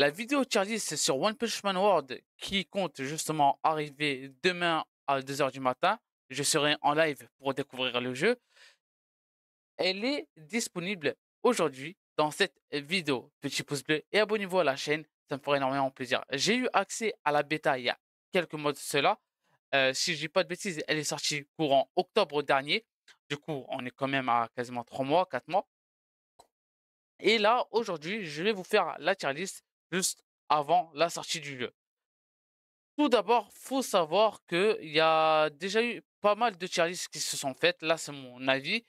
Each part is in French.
La vidéo tier list sur One Punch Man World qui compte justement arriver demain à 2h du matin. Je serai en live pour découvrir le jeu. Elle est disponible aujourd'hui dans cette vidéo. Petit pouce bleu et abonnez-vous à la chaîne, ça me ferait énormément plaisir. J'ai eu accès à la bêta il y a quelques mois de cela. Euh, si je dis pas de bêtises, elle est sortie courant octobre dernier. Du coup, on est quand même à quasiment 3 mois, 4 mois. Et là, aujourd'hui, je vais vous faire la tier list juste avant la sortie du jeu. Tout d'abord, faut savoir qu'il y a déjà eu pas mal de tier qui se sont faites. Là, c'est mon avis.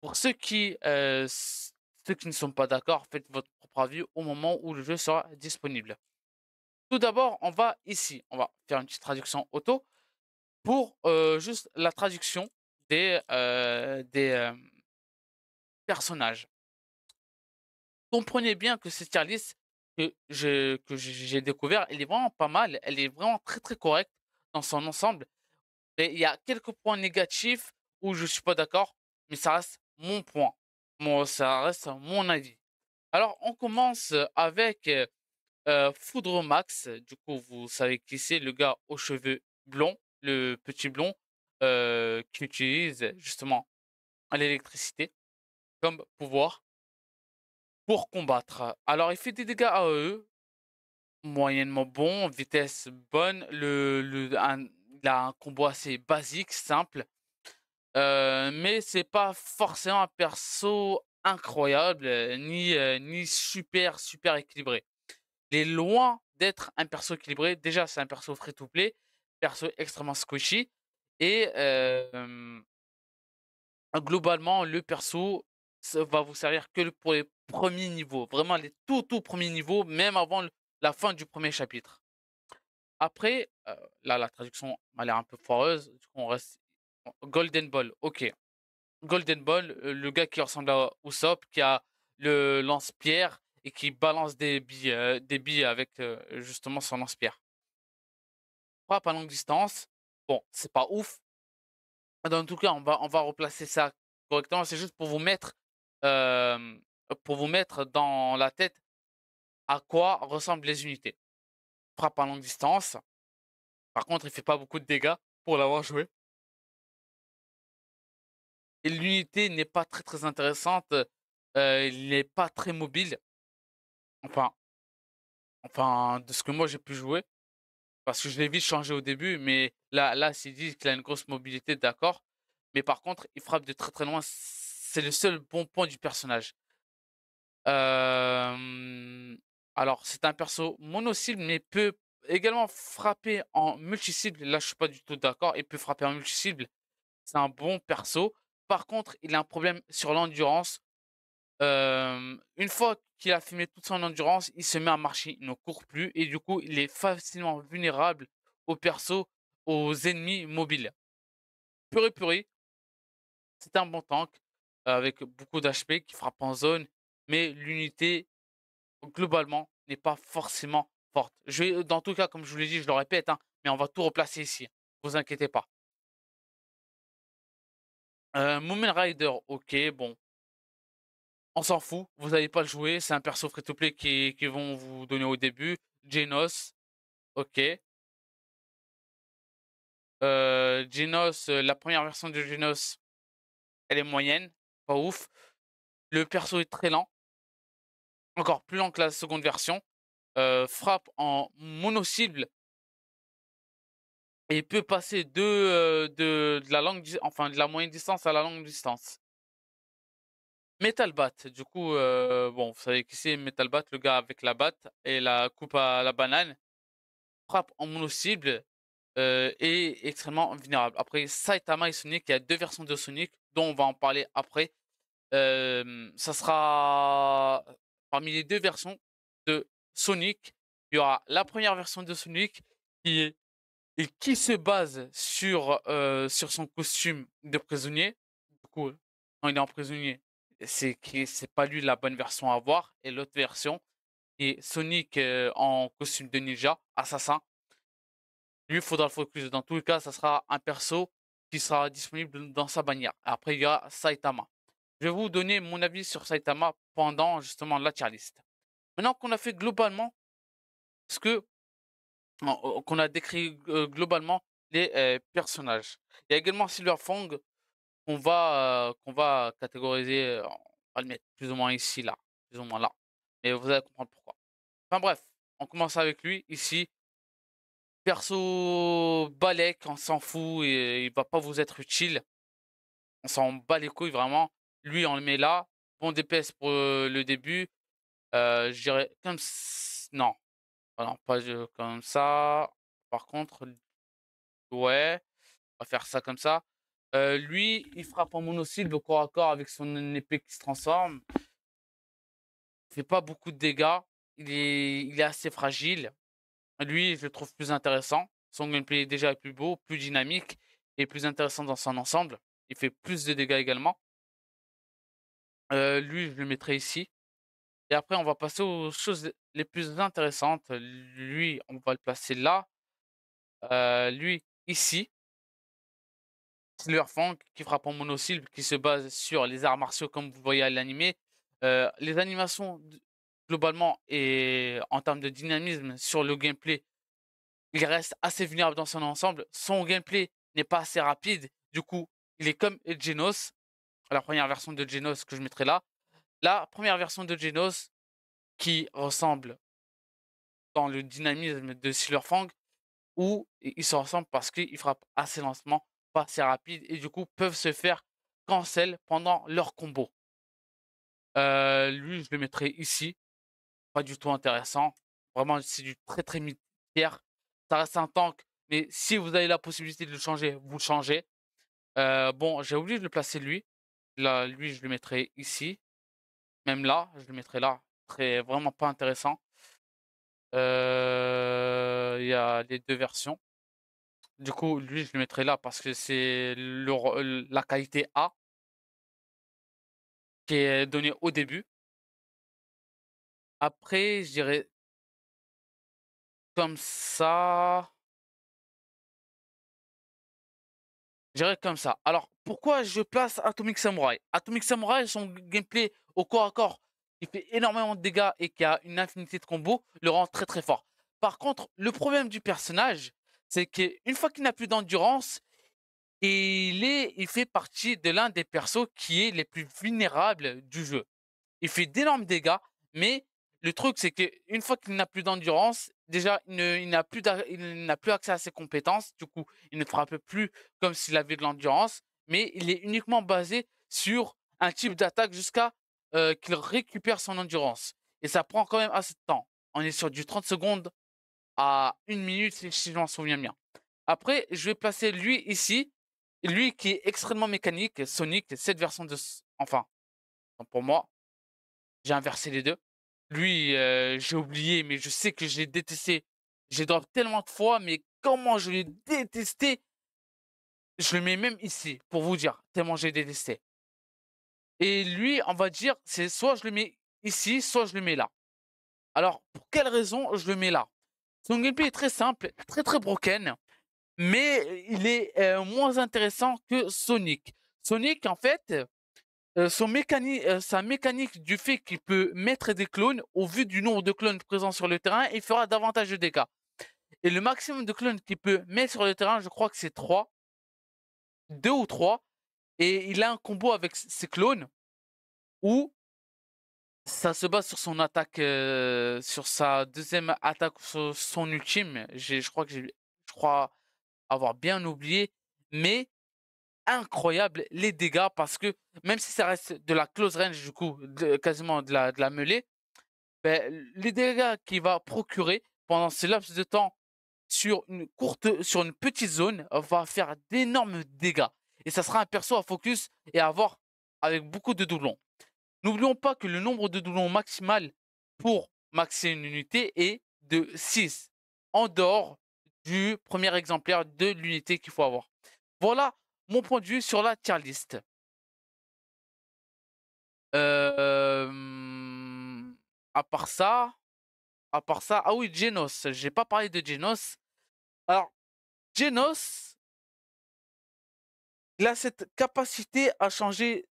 Pour ceux qui, euh, ceux qui ne sont pas d'accord, faites votre propre avis au moment où le jeu sera disponible. Tout d'abord, on va ici, on va faire une petite traduction auto pour euh, juste la traduction des, euh, des personnages. Comprenez bien que ces tier que j'ai que découvert, elle est vraiment pas mal, elle est vraiment très très correcte dans son ensemble. Mais il y a quelques points négatifs où je suis pas d'accord, mais ça reste mon point, moi ça reste mon avis. Alors on commence avec euh, euh, Foudre Max, du coup vous savez qui c'est, le gars aux cheveux blonds, le petit blond euh, qui utilise justement l'électricité comme pouvoir pour combattre. Alors, il fait des dégâts à eux, moyennement bon, vitesse bonne. Le, le un, combo assez basique, simple. Euh, mais c'est pas forcément un perso incroyable, euh, ni, euh, ni super, super équilibré. Il est loin d'être un perso équilibré. Déjà, c'est un perso free-to-play, perso extrêmement squishy. Et globalement, le perso va vous servir que pour les premier niveau vraiment les tout, tout premiers niveaux, même avant la fin du premier chapitre. Après, euh, là, la traduction m'a l'air un peu foireuse. on reste. Golden Ball, ok. Golden Ball, euh, le gars qui ressemble à Usopp, qui a le lance-pierre et qui balance des billes, euh, des billes avec justement son lance-pierre. Frappe à longue distance. Bon, c'est pas ouf. Dans tout cas, on va, on va replacer ça correctement. C'est juste pour vous mettre euh, pour vous mettre dans la tête à quoi ressemblent les unités. Frappe à longue distance. Par contre, il fait pas beaucoup de dégâts pour l'avoir joué. l'unité n'est pas très très intéressante. Euh, euh, il n'est pas très mobile. Enfin, enfin, de ce que moi j'ai pu jouer. Parce que je l'ai vite changé au début, mais là, là, c'est dit qu'il a une grosse mobilité, d'accord. Mais par contre, il frappe de très très loin. C'est le seul bon point du personnage alors, c'est un perso mono-cible, mais peut également frapper en multi-cible. Là, je suis pas du tout d'accord. Il peut frapper en multi-cible. C'est un bon perso. Par contre, il a un problème sur l'endurance. une fois qu'il a fumé toute son endurance, il se met à marcher, il ne court plus et du coup, il est facilement vulnérable aux persos, aux ennemis mobiles. Puré Puré, c'est un bon tank avec beaucoup d'HP qui frappe en zone mais l'unité, globalement, n'est pas forcément forte. Je vais, dans tout cas, comme je vous l'ai dit, je le répète, hein, mais on va tout replacer ici. vous inquiétez pas. Euh, Rider, ok, bon. On s'en fout, vous n'allez pas le jouer. C'est un perso free-to-play qui, qui vont vous donner au début. Genos, ok. Euh, Genos, euh, la première version de Genos, elle est moyenne, pas ouf. Le perso est très lent encore plus long que la seconde version, frappe en mono-cible et peut passer de, de, la longue, enfin, de la moyenne distance à la longue distance. Metal Bat, du coup, bon, vous savez qui c'est Metal Bat, le gars avec la batte et la coupe à la banane, frappe en mono-cible et extrêmement vulnérable. Après, Saitama et Sonic, il y a deux versions de Sonic dont on va en parler après. ça sera parmi les deux versions de Sonic. Il y aura la première version de Sonic qui, est, et qui se base sur, euh, sur son costume de prisonnier. Du coup, quand il est en prisonnier, c'est c'est pas lui la bonne version à voir. Et l'autre version, est Sonic euh, en costume de ninja, assassin. Lui, il faudra le focus. Dans tous les cas, ça sera un perso qui sera disponible dans sa bannière. Après, il y aura Saitama je vais vous donner mon avis sur Saitama pendant justement la tier Maintenant qu'on a fait globalement ce que qu'on a décrit globalement les personnages. Il y a également Silver Fang qu'on va qu'on va catégoriser, on va le mettre plus ou moins ici là, plus ou moins là. Mais vous allez comprendre pourquoi. Enfin bref, on commence avec lui ici. Perso Balek, on s'en fout, et, il va pas vous être utile. On s'en bat les couilles vraiment. Lui, on le met là. Bon DPS pour le début. Euh, je dirais comme non. Ah non, pas comme ça. Par contre, ouais, on va faire ça comme ça. lui, il frappe en au corps à corps avec son épée qui se transforme. Il fait pas beaucoup de dégâts. Il est, il est assez fragile. Lui, je le trouve plus intéressant. Son gameplay est déjà plus beau, plus dynamique et plus intéressant dans son ensemble. Il fait plus de dégâts également. Euh, lui, je le mettrai ici. Et après, on va passer aux choses les plus intéressantes. Lui, on va le placer là. Euh, lui, ici. l'urfang qui frappe en monosyllabe, qui se base sur les arts martiaux, comme vous voyez à l'animé. Euh, les animations, globalement, et en termes de dynamisme sur le gameplay, il reste assez vulnérable dans son ensemble. Son gameplay n'est pas assez rapide. Du coup, il est comme Genos, la première version de Genos que je mettrai là. La première version de Genos qui ressemble dans le dynamisme de Silverfang où ils se ressemblent parce qu'ils frappent assez lentement, pas assez rapide et du coup peuvent se faire cancel pendant leur combo. Euh, lui, je le mettrai ici. Pas du tout intéressant. Vraiment, c'est du très très militaire. Ça reste un tank, mais si vous avez la possibilité de le changer, vous le changez. Euh, bon, j'ai oublié de le placer lui lui, je le mettrai ici. Même là, je le mettrai là. très vraiment pas intéressant. Euh, il y a les deux versions. Du coup, lui, je le mettrai là parce que c'est la qualité A qui est donnée au début. Après, je dirais comme ça. J'irai comme ça. Alors, pourquoi je place Atomic Samurai Atomic Samurai, son gameplay au corps à corps, il fait énormément de dégâts et qui a une infinité de combos, le rend très très fort. Par contre, le problème du personnage, c'est qu'une fois qu'il n'a plus d'endurance, il, est, il fait partie de l'un des persos qui est les plus vulnérables du jeu. Il fait d'énormes dégâts, mais le truc, c'est qu'une fois qu'il n'a plus d'endurance, déjà, il, n'a plus accès à ses compétences. Du coup, il ne frappe plus comme s'il avait de l'endurance, mais il est uniquement basé sur un type d'attaque jusqu'à euh, qu'il récupère son endurance. Et ça prend quand même assez de temps. On est sur du 30 secondes à une minute, si je m'en souviens bien. Après, je vais placer lui ici. Lui qui est extrêmement mécanique, Sonic, cette version de... Enfin, pour moi, j'ai inversé les deux. Lui, euh, j'ai oublié, mais je sais que j'ai détesté. J'ai drop tellement de fois, mais comment je l'ai détesté Je le mets même ici, pour vous dire, tellement j'ai détesté. Et lui, on va dire, c'est soit je le mets ici, soit je le mets là. Alors, pour quelle raison je le mets là Son gameplay est très simple, très très broken, mais il est euh, moins intéressant que Sonic. Sonic, en fait, euh, son mécanique, euh, sa mécanique du fait qu'il peut mettre des clones, au vu du nombre de clones présents sur le terrain, il fera davantage de dégâts. Et le maximum de clones qu'il peut mettre sur le terrain, je crois que c'est 3. 2 ou 3. Et il a un combo avec ses clones où ça se base sur son attaque, euh, sur sa deuxième attaque, sur son ultime. Je crois que je crois avoir bien oublié. Mais incroyable les dégâts parce que même si ça reste de la close range, du coup, de, quasiment de la, de la mêlée, ben, les dégâts qu'il va procurer pendant ce laps de temps sur une courte, sur une petite zone, va faire d'énormes dégâts. Et ça sera un perso à focus et à avoir avec beaucoup de doublons. N'oublions pas que le nombre de doublons maximal pour maxer une unité est de 6, en dehors du premier exemplaire de l'unité qu'il faut avoir. Voilà mon point de vue sur la tier list. à part ça, à part ça, ah oui, Genos, j'ai pas parlé de Genos. Alors, Genos, il a cette capacité à changer,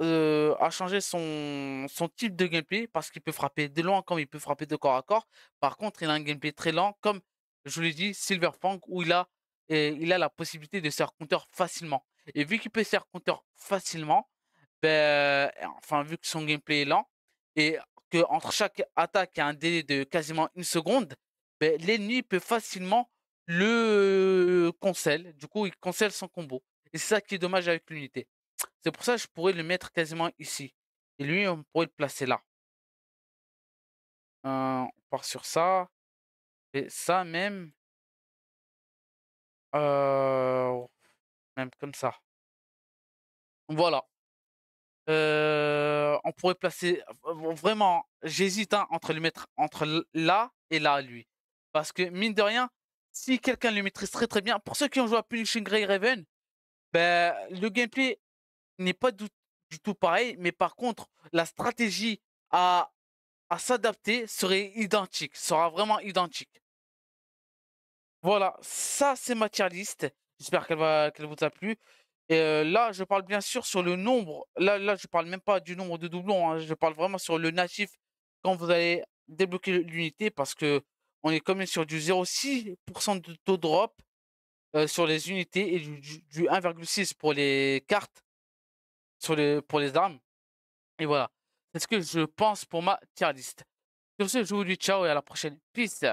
à changer son, son type de gameplay parce qu'il peut frapper de loin comme il peut frapper de corps à corps. Par contre, il a un gameplay très lent, comme je vous l'ai dit, Silverpunk, où il a et il a la possibilité de serre faire compteur facilement. Et vu qu'il peut se faire compteur facilement, ben, enfin, vu que son gameplay est lent et qu'entre chaque attaque, il y a un délai de quasiment une seconde, ben, l'ennemi peut facilement le cancel. Du coup, il cancel son combo. Et c'est ça qui est dommage avec l'unité. C'est pour ça que je pourrais le mettre quasiment ici. Et lui, on pourrait le placer là. Euh, on part sur ça. Et ça même. Euh, même comme ça. Voilà. Euh, on pourrait placer. Vraiment, j'hésite hein, entre le mettre entre là et là, lui. Parce que, mine de rien, si quelqu'un le maîtrise très très bien, pour ceux qui ont joué à Punishing Grey Raven, ben, le gameplay n'est pas du, tout pareil, mais par contre, la stratégie à, à s'adapter serait identique, sera vraiment identique. Voilà, ça c'est tier list J'espère qu'elle va qu'elle vous a plu. Et euh, là, je parle bien sûr sur le nombre. Là, là, je parle même pas du nombre de doublons. Hein. Je parle vraiment sur le natif quand vous allez débloquer l'unité parce que on est quand même sur du 0,6% de taux drop euh, sur les unités et du, 1,6 pour les cartes sur les, pour les armes. Et voilà. C'est ce que je pense pour ma tier list. Sur ce, je vous dis ciao et à la prochaine. Peace.